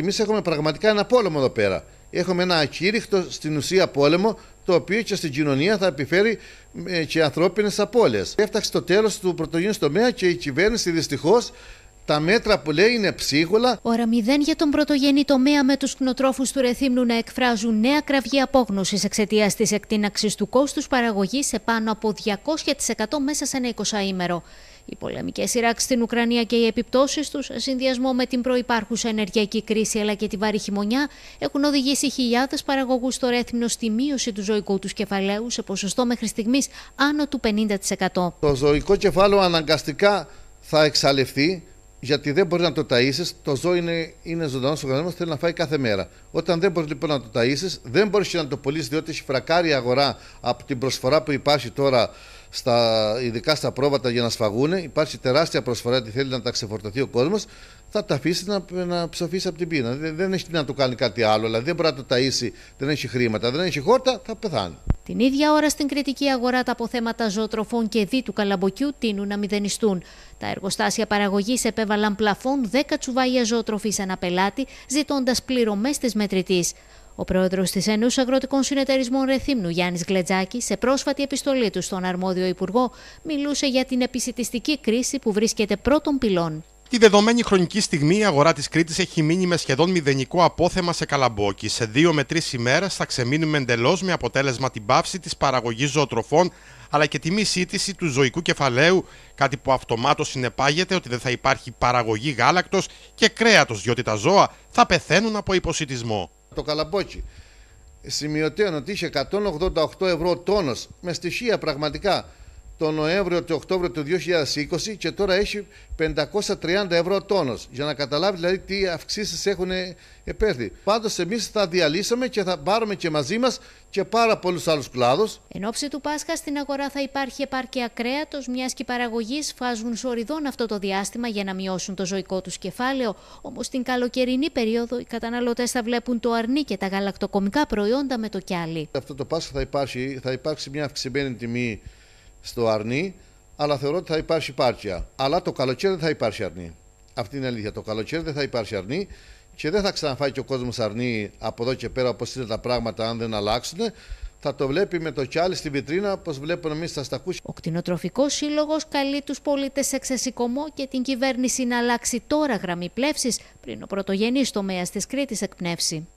Εμείς έχουμε πραγματικά ένα πόλεμο εδώ πέρα. Έχουμε ένα ακήρυχτο στην ουσία πόλεμο, το οποίο και στην κοινωνία θα επιφέρει ε, και ανθρώπινες απώλειες. Έφταξε το τέλος του πρωτογενή τομέα και η κυβέρνηση δυστυχώς τα μέτρα που λέει είναι ψίχουλα. Ώρα μηδέν για τον πρωτογενή τομέα με τους κτηνοτρόφους του Ρεθύμνου να εκφράζουν νέα κραυγή απόγνωσης εξαιτίας της εκτείναξη του κόστους παραγωγής σε πάνω από 200% μέσα σε ένα 20ήμερο. Οι πολεμικές σειράξει στην Ουκρανία και οι επιπτώσεις τους, σε συνδυασμό με την προπάρχουσα ενεργειακή κρίση αλλά και τη βαρύ χειμωνιά, έχουν οδηγήσει χιλιάδες παραγωγούς στο Ρέθυμνο στη μείωση του ζωικού τους κεφαλαίου σε ποσοστό μέχρι στιγμής άνω του 50%. Το ζωικό κεφάλαιο αναγκαστικά θα εξαλειφθεί γιατί δεν μπορείς να το ταΐσεις, το ζώο είναι, είναι ζωντανός οργανισμός, θέλει να φάει κάθε μέρα. Όταν δεν μπορείς λοιπόν να το ταΐσεις, δεν μπορείς να το πουλήσεις, διότι έχει φρακάρει η αγορά από την προσφορά που υπάρχει τώρα, στα, ειδικά στα πρόβατα για να σφαγούνε. Υπάρχει τεράστια προσφορά γιατί θέλει να τα ξεφορτωθεί ο κόσμος. Θα τα αφήσει να, να ψοφήσει από την πείνα. Δεν, δεν έχει τι να το κάνει κάτι άλλο. Δηλαδή δεν μπορεί να το ταΐσει, δεν έχει χρήματα, δεν έχει χόρτα, θα πεθάνει. Την ίδια ώρα στην κριτική αγορά τα αποθέματα ζωοτροφών και δί του καλαμποκιού τείνουν να μηδενιστούν. Τα εργοστάσια παραγωγής επέβαλαν πλαφών 10 τσουβάγια ζωοτροφής ένα πελάτη, ζητώντας πληρωμές της μετρητής. Ο πρόεδρος της Ενού Αγροτικών Συνεταιρισμών Ρεθύμνου, Γιάννης Γκλετζάκη, σε πρόσφατη επιστολή του στον αρμόδιο υπουργό, μιλούσε για την επισητιστική κρίση που βρίσκεται πρώτων πυλών. Τη δεδομένη χρονική στιγμή η αγορά της Κρήτης έχει μείνει με σχεδόν μηδενικό απόθεμα σε καλαμπόκι. Σε δύο με τρεις ημέρες θα ξεμείνουμε εντελώς με αποτέλεσμα την πάυση της παραγωγής ζωοτροφών αλλά και τη μη σύντηση του ζωικού κεφαλαίου, κάτι που αυτομάτως συνεπάγεται ότι δεν θα υπάρχει παραγωγή γάλακτος και κρέατος διότι τα ζώα θα πεθαίνουν από υποσυτισμό. Το καλαμπόκι σημειωτέων ότι είχε 188 ευρώ τόνος με στοιχεία πραγματικά το Νοέμβριο και Οκτώβριο του 2020 και τώρα έχει 530 ευρώ τόνος. Για να καταλάβει δηλαδή τι αυξήσεις έχουν επέρθει. Πάντως εμείς θα διαλύσουμε και θα πάρουμε και μαζί μας και πάρα πολλούς άλλους κλάδους. Εν ώψη του Πάσχα στην αγορά θα υπάρχει επάρκεια κρέατος, μιας και οι παραγωγείς φάζουν σοριδών αυτό το διάστημα για να μειώσουν το ζωικό τους κεφάλαιο. Όμως την καλοκαιρινή περίοδο οι καταναλωτές θα βλέπουν το αρνί και τα γαλακτοκομικά προϊόντα με το κιάλι. Αυτό το Πάσχα θα, υπάρχει, θα υπάρξει μια αυξημένη τιμή στο αρνί, αλλά θεωρώ ότι θα υπάρξει πάρκια. Αλλά το καλοκαίρι δεν θα υπάρξει αρνί. Αυτή είναι η αλήθεια. Το καλοκαίρι δεν θα υπάρξει αρνί και δεν θα ξαναφάει και ο κόσμος αρνί από εδώ και πέρα όπως είναι τα πράγματα, αν δεν αλλάξουν. Θα το βλέπει με το κιάλι στην βιτρίνα, όπως βλέπουμε εμεί στα στακούσια. Ο κτηνοτροφικός σύλλογος καλεί τους πολίτες σε ξεσηκωμό και την κυβέρνηση να αλλάξει τώρα γραμμή πλεύσης πριν ο πρωτογενής τομέας της Κρήτης εκπνεύσει.